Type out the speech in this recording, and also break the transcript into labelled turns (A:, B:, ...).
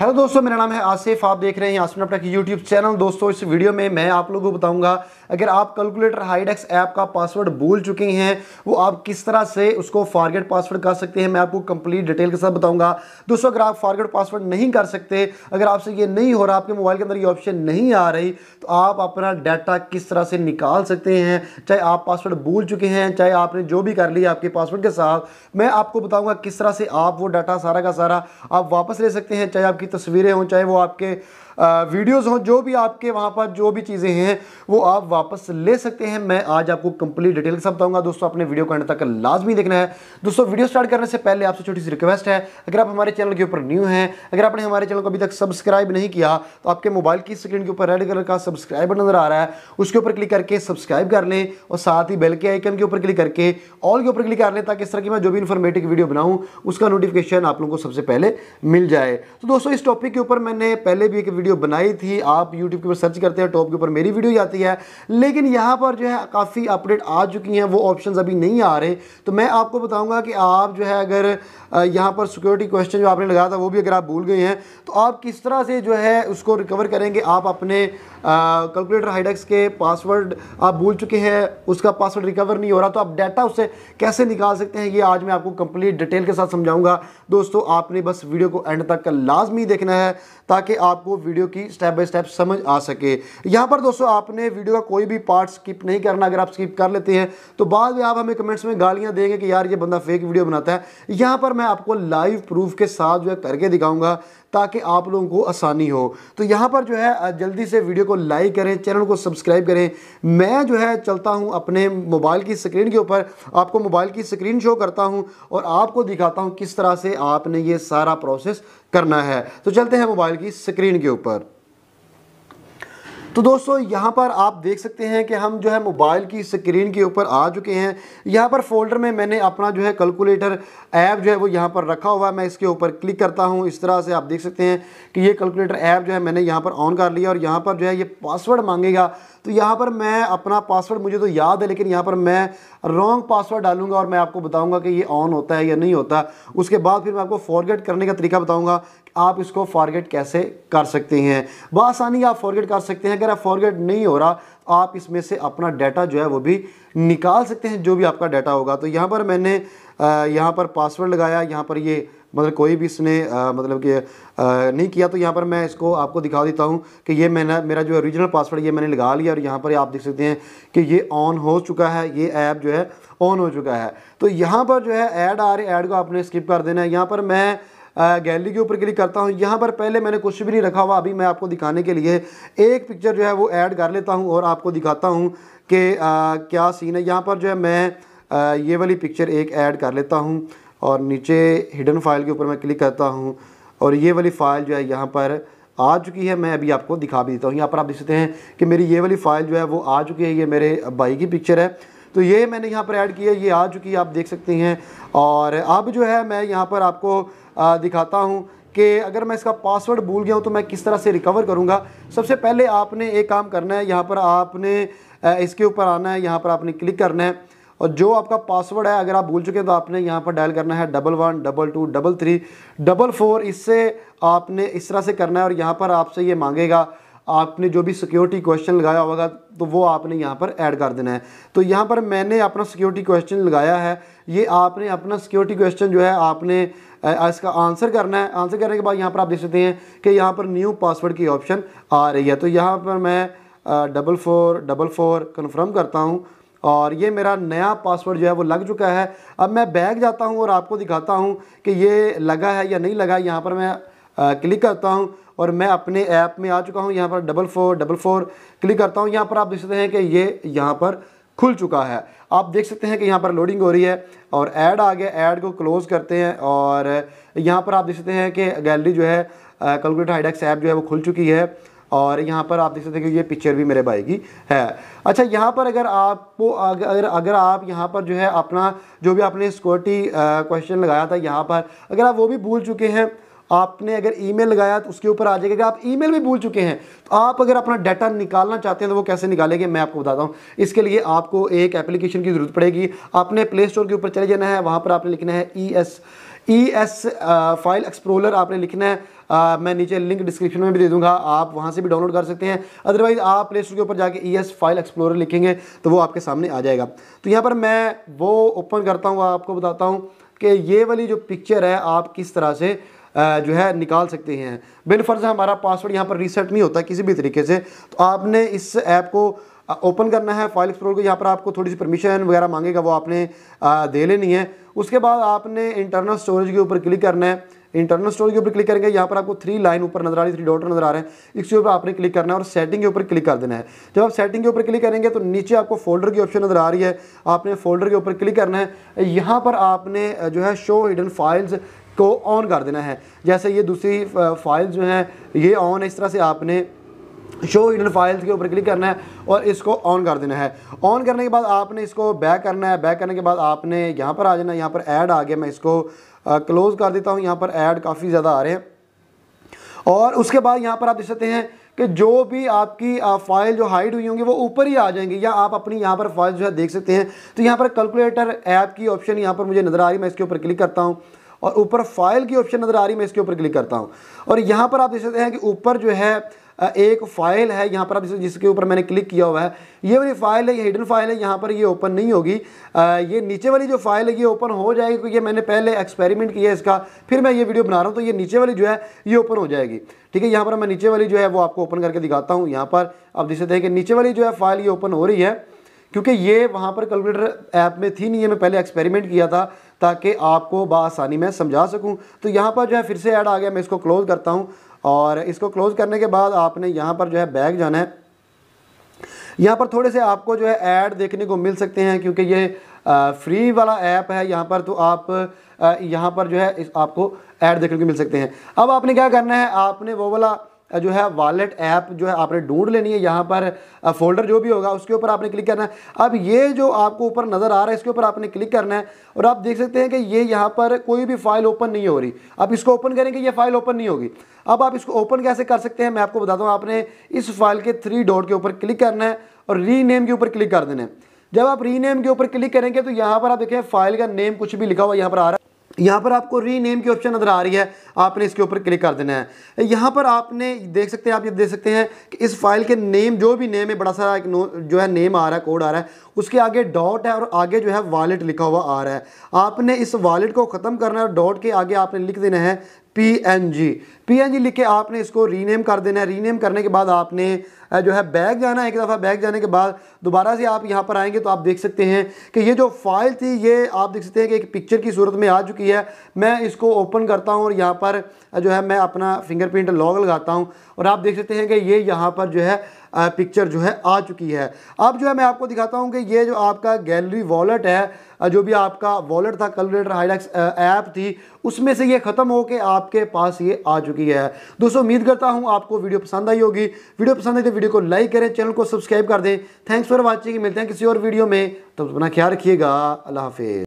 A: hello दोस्तों मेरा नाम है आसिफ आप देख रहे हैं आसिफ नपटा की यूट्यूब चैनल दोस्तों इस वीडियो में मैं आप लोगों को बताऊंगा अगर आप कैलकुलेटर हाइडेक्स ऐप का पासवर्ड भूल चुके हैं वो आप किस तरह से उसको फॉरगेट पासवर्ड कर सकते हैं मैं आपको कंप्लीट डिटेल के साथ बताऊंगा दोस्तों अगर आप फॉरगेट पासवर्ड नहीं कर सकते अगर आपसे ये नहीं हो रहा आपके मोबाइल के अंदर ये ऑप्शन नहीं आ रही तो आप अपना डाटा किस तरह से निकाल सकते हैं चाहे आप पासवर्ड भूल चुके हैं चाहे आपने जो भी कर लिया आपके पासवर्ड के साथ मैं आपको बताऊँगा किस तरह से आप वो डाटा सारा का सारा आप वापस ले सकते हैं चाहे आपकी आपकी तस्वीरें हों चाहे वो आपके वीडियोस हों जो भी आपके वहाँ पर जो भी चीज़ें हैं वो आप वापस ले सकते हैं मैं आज आपको कंप्लीट डिटेल के साथ बताऊँगा दोस्तों अपने वीडियो को अंत तक लाजमी देखना है दोस्तों वीडियो स्टार्ट करने से पहले आपसे छोटी सी रिक्वेस्ट है अगर आप हमारे चैनल के ऊपर न्यू हैं अगर आपने हमारे चैनल को अभी तक सब्सक्राइब नहीं किया तो आपके मोबाइल की स्क्रीन के ऊपर रेड कलर का सब्सक्राइब नज़र आ रहा है उसके ऊपर क्लिक करके सब्सक्राइब कर लें और साथ ही बेल के आइकन के ऊपर क्लिक करके ऑल के ऊपर क्लिक कर लें ताकि इस तरह की मैं जो भी इन्फॉर्मेटिव वीडियो बनाऊँ उसका नोटिफिकेशन आप लोगों को सबसे पहले मिल जाए तो दोस्तों इस टॉपिक के ऊपर मैंने पहले भी एक वीडियो बनाई थी आप यूट्यूब के ऊपर सर्च करते हैं टॉप के ऊपर मेरी वीडियो आती है लेकिन यहाँ पर जो है काफ़ी अपडेट आ चुकी हैं वो ऑप्शन अभी नहीं आ रहे तो मैं आपको बताऊँगा कि आप जो है अगर यहाँ पर सिक्योरिटी क्वेश्चन जो आपने लगाया था वो भी अगर आप भूल गए हैं तो आप किस तरह से जो है उसको रिकवर करेंगे आप अपने कैलकुलेटर हाइडेक्स के पासवर्ड आप भूल चुके हैं उसका पासवर्ड रिकवर नहीं हो रहा तो आप डाटा उससे कैसे निकाल सकते हैं ये आज मैं आपको कंप्लीट डिटेल के साथ समझाऊंगा दोस्तों आपने बस वीडियो को एंड तक का लाजमी नहीं देखना है ताकि आपको वीडियो की स्टेप बाय स्टेप समझ आ सके यहाँ पर दोस्तों आपने वीडियो का कोई भी पार्ट स्किप नहीं करना अगर आप स्किप कर लेते हैं तो बाद में आप हमें कमेंट्स में गालियाँ देंगे कि यार ये बंदा फेक वीडियो बनाता है यहाँ पर मैं आपको लाइव प्रूफ के साथ जो है करके दिखाऊँगा ताकि आप लोगों को आसानी हो तो यहाँ पर जो है जल्दी से वीडियो को लाइक करें चैनल को सब्सक्राइब करें मैं जो है चलता हूँ अपने मोबाइल की स्क्रीन के ऊपर आपको मोबाइल की स्क्रीन शो करता हूँ और आपको दिखाता हूँ किस तरह से आपने ये सारा प्रोसेस करना है तो चलते हैं मोबाइल मोबाइल की स्क्रीन के ऊपर तो दोस्तों यहाँ पर आप देख सकते हैं कि हम जो है मोबाइल की स्क्रीन के ऊपर आ चुके हैं यहाँ पर फोल्डर में मैंने अपना जो है कैलकुलेटर ऐप जो है वो यहाँ पर रखा हुआ है मैं इसके ऊपर क्लिक करता हूँ इस तरह से आप देख सकते हैं कि ये कैलकुलेटर ऐप जो है मैंने यहाँ पर ऑन कर लिया और यहाँ पर जो है ये पासवर्ड मांगेगा तो यहाँ पर मैं अपना पासवर्ड मुझे तो याद है लेकिन यहाँ पर मैं रॉन्ग पासवर्ड डालूंगा और मैं आपको बताऊंगा कि ये ऑन होता है या नहीं होता उसके बाद फिर मैं आपको फॉरगेट करने का तरीका बताऊंगा कि आप इसको फॉरगेट कैसे कर सकते हैं बसानी आप फॉरगेट कर सकते हैं अगर आप फॉरगेट नहीं हो रहा आप इसमें से अपना डाटा जो है वो भी निकाल सकते हैं जो भी आपका डाटा होगा तो यहाँ पर मैंने यहाँ पर पासवर्ड लगाया यहाँ पर ये मतलब कोई भी इसने आ, मतलब कि नहीं किया तो यहाँ पर मैं इसको आपको दिखा देता हूँ कि ये मैंने मेरा जो ओरिजिनल पासवर्ड ये मैंने लगा लिया और यहाँ पर आप देख सकते हैं कि ये ऑन हो चुका है ये ऐप जो है ऑन हो चुका है तो यहाँ पर जो है ऐड आ रही ऐड को आपने स्किप कर देना है यहाँ पर मैं गैलरी के ऊपर क्लिक करता हूँ यहाँ पर पहले मैंने कुछ भी नहीं रखा हुआ अभी मैं आपको दिखाने के लिए एक पिक्चर जो है वो ऐड कर लेता हूँ और आपको दिखाता हूँ कि क्या सीन है यहाँ पर जो है मैं आ, ये वाली पिक्चर एक ऐड कर लेता हूँ और नीचे हिडन फाइल के ऊपर मैं क्लिक करता हूँ और ये वाली फ़ाइल जो है यहाँ पर आ चुकी है मैं अभी आपको दिखा भी देता हूँ यहाँ पर आप देख सकते हैं कि मेरी ये वाली फ़ाइल जो है वो आ चुकी है ये मेरे भाई की पिक्चर है तो ये मैंने यहाँ पर ऐड किया ये आ चुकी है आप देख सकते हैं और अब जो है मैं यहाँ पर आपको दिखाता हूँ कि अगर मैं इसका पासवर्ड भूल गया हूँ तो मैं किस तरह से रिकवर करूँगा सबसे पहले आपने एक काम करना है यहाँ पर आपने इसके ऊपर आना है यहाँ पर आपने क्लिक करना है और जो आपका पासवर्ड है अगर आप भूल चुके हैं तो आपने यहाँ पर डायल करना है double one double two double three double four इससे आपने इस तरह से करना है और यहाँ पर आपसे ये मांगेगा आपने जो भी सिक्योरिटी क्वेश्चन लगाया होगा तो वो आपने यहाँ पर ऐड कर देना है तो यहाँ पर मैंने अपना सिक्योरिटी क्वेश्चन लगाया है ये आपने अपना सिक्योरिटी क्वेश्चन जो है आपने इसका आंसर करना है आंसर करने के बाद यहाँ पर आप देख सकते हैं कि यहाँ पर न्यू पासवर्ड की ऑप्शन आ रही है तो यहाँ पर मैं double four double four confirm करता हूँ और ये मेरा नया पासवर्ड जो है वो लग चुका है अब मैं बैग जाता हूँ और आपको दिखाता हूँ कि ये लगा है या नहीं लगा यहाँ पर मैं आ, क्लिक करता हूँ और मैं अपने ऐप में आ चुका हूँ यहाँ पर double four double four click करता हूँ यहाँ पर आप देख सकते हैं कि ये यहाँ पर खुल चुका है आप देख सकते हैं कि यहाँ पर लोडिंग हो रही है और ऐड आ गया ऐड को क्लोज़ करते हैं और यहाँ पर आप देख सकते हैं कि गैलरी जो है कैलकुलेटर हाइडेक्स ऐप जो है वो खुल चुकी है और यहाँ पर आप देख सकते हैं कि ये पिक्चर भी मेरे भाई की है अच्छा यहाँ पर अगर आपको अगर अगर आप यहाँ पर जो है अपना जो भी आपने सिक्योरिटी क्वेश्चन लगाया था यहाँ पर अगर आप वो भी भूल चुके हैं आपने अगर ईमेल लगाया तो उसके ऊपर आ जाएगा अगर आप ईमेल भी भूल चुके हैं तो आप अगर अपना डाटा निकालना चाहते हैं तो वो कैसे निकालेंगे मैं आपको बताता हूँ इसके लिए आपको एक एप्लीकेशन की ज़रूरत पड़ेगी आपने प्ले स्टोर के ऊपर चले जाना है वहाँ पर आपने लिखना है E S E S file explorer आपने लिखना है आ, मैं नीचे लिंक डिस्क्रिप्शन में भी दे दूँगा आप वहाँ से भी डाउनलोड कर सकते हैं अदरवाइज़ आप प्ले स्टोर के ऊपर जाके ई एस फाइल एक्सप्लोरर लिखेंगे तो वो आपके सामने आ जाएगा तो यहाँ पर मैं वो ओपन करता हूँ आपको बताता हूँ कि ये वाली जो पिक्चर है आप किस तरह से जो है निकाल सकते हैं बिनफर्ज हमारा पासवर्ड यहाँ पर रीसेट नहीं होता किसी भी तरीके से तो आपने इस ऐप को ओपन करना है फाइल एक्सप्लोर को यहाँ पर आपको थोड़ी सी परमिशन वगैरह मांगेगा वो आपने दे लेनी है उसके बाद आपने इंटरनल स्टोरेज के ऊपर क्लिक करना है इंटरनल स्टोरेज के ऊपर क्लिक करेंगे यहाँ पर आपको थ्री लाइन ऊपर नजर आ रही थ्री डॉटर नजर आ रहे हैं इसके ऊपर आपने क्लिक करना है और सेटिंग के ऊपर क्लिक कर देना है जब आप सेटिंग के ऊपर क्लिक करेंगे तो नीचे आपको फोल्डर की ऑप्शन नजर आ रही है आपने फोल्डर के ऊपर क्लिक करना है यहाँ पर आपने जो है शो हिडन फाइल्स को ऑन कर देना है जैसे ये दूसरी फाइल्स जो है ये ऑन है इस तरह से आपने शो हिडन फाइल्स के ऊपर क्लिक करना है और इसको ऑन कर देना है ऑन करने के बाद आपने इसको बैक करना है बैक करने के बाद आपने यहाँ पर आ जाना है यहाँ पर ऐड आ गया मैं इसको क्लोज़ कर देता हूँ यहाँ पर ऐड काफ़ी ज़्यादा आ रहे हैं और उसके बाद यहाँ पर आप देख सकते हैं कि जो भी आपकी फ़ाइल जो हाइड हुई होंगी वो ऊपर ही आ जाएंगी या आप अपनी यहाँ पर फाइल जो है देख सकते हैं तो यहाँ पर कैलकुलेटर ऐप की ऑप्शन यहाँ पर मुझे नज़र आ रही मैं इसके ऊपर क्लिक करता हूँ और ऊपर फाइल की ऑप्शन नज़र आ रही मैं इसके ऊपर क्लिक करता हूँ और यहाँ पर आप देख सकते हैं कि ऊपर जो है एक फ़ाइल है यहाँ पर आप जिसके ऊपर मैंने क्लिक किया हुआ है ये वाली फ़ाइल है ये हिडन फ़ाइल है यहाँ पर ये ओपन नहीं होगी ये नीचे वाली जो फ़ाइल है ये ओपन हो जाएगी क्योंकि मैंने पहले एक्सपेरिमेंट किया इसका फिर मैं ये वीडियो बना रहा हूँ तो ये नीचे वाली जो है ये ओपन हो जाएगी ठीक है यहाँ पर मैं नीचे वाली जो है वो आपको ओपन करके दिखाता हूँ यहाँ पर आप जिसे देखें नीचे वाली जो है फ़ाइल ये ओपन हो रही है क्योंकि ये वहाँ पर कैलकुलेटर ऐप में थी नहीं है मैं पहले एक्सपेरिमेंट किया था ताकि आपको बासानी में समझा सकूँ तो यहाँ पर जो है फिर से ऐड आ गया मैं इसको क्लोज़ करता हूँ और इसको क्लोज़ करने के बाद आपने यहाँ पर जो है बैग जाना है यहाँ पर थोड़े से आपको जो है ऐड देखने को मिल सकते हैं क्योंकि ये फ्री वाला ऐप है यहाँ पर तो आप यहाँ पर जो है आपको ऐड देखने को मिल सकते हैं अब आपने क्या करना है आपने वो वाला जो है वॉलेट ऐप जो है आपने ढूंढ लेनी है यहाँ पर फोल्डर जो भी होगा उसके ऊपर आपने क्लिक करना है अब ये जो आपको ऊपर नज़र आ रहा है इसके ऊपर आपने क्लिक करना है और आप देख सकते हैं कि ये यहाँ पर कोई भी फाइल ओपन नहीं हो रही आप इसको ओपन करेंगे ये फाइल ओपन नहीं होगी अब आप इसको ओपन कैसे कर सकते हैं मैं आपको बताता हूँ आपने इस फाइल के थ्री डॉट के ऊपर क्लिक करना है और रीनेम के ऊपर क्लिक कर देना है जब आप रीनेम के ऊपर क्लिक करेंगे तो यहाँ पर आप देखें फाइल का नेम कुछ भी लिखा हुआ यहाँ पर आ रहा है यहाँ पर आपको रीनेम की ऑप्शन नज़र आ रही है आपने इसके ऊपर क्लिक कर देना है यहाँ पर आपने देख सकते हैं आप ये देख सकते हैं कि इस फाइल के नेम जो भी नेम है बड़ा सारा एक जो है नेम आ रहा है कोड आ रहा है उसके आगे डॉट है और आगे जो है वॉलेट लिखा हुआ आ रहा है आपने इस वॉलेट को ख़त्म करना है और डॉट के आगे आपने लिख देना है पी एन जी पीएनजी लिख के आपने इसको रीनेम कर देना है रीनेम करने के बाद आपने जो है बैग जाना है एक दफ़ा बैग जाने के बाद दोबारा से आप यहाँ पर आएंगे तो आप देख सकते हैं कि ये जो फाइल थी ये आप देख सकते हैं कि एक पिक्चर की सूरत में आ चुकी है मैं इसको ओपन करता हूँ और यहाँ पर जो है मैं अपना फिंगरप्रिंट लॉग लगाता हूँ और आप देख सकते हैं कि ये यहाँ पर जो है पिक्चर जो है आ चुकी है अब जो है मैं आपको दिखाता हूँ कि ये जो आपका गैलरी वॉलेट है जो भी आपका वॉलेट था कलरेटर हाईलैक्स ऐप थी उसमें से ये ख़त्म हो के आपके पास ये आ चुकी चुकी है दोस्तों उम्मीद करता हूँ आपको वीडियो पसंद आई होगी वीडियो पसंद आई तो वीडियो को लाइक करें चैनल को सब्सक्राइब कर दें थैंक्स फॉर वॉचिंग मिलते हैं किसी और वीडियो में तो अपना ख्याल रखिएगा अल्लाह हाफिज़